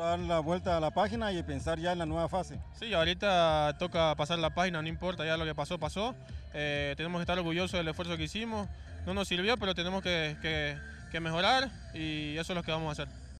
dar la vuelta a la página y pensar ya en la nueva fase. Sí, ahorita toca pasar la página, no importa, ya lo que pasó, pasó. Eh, tenemos que estar orgullosos del esfuerzo que hicimos. No nos sirvió, pero tenemos que, que mejorar y eso es lo que vamos a hacer.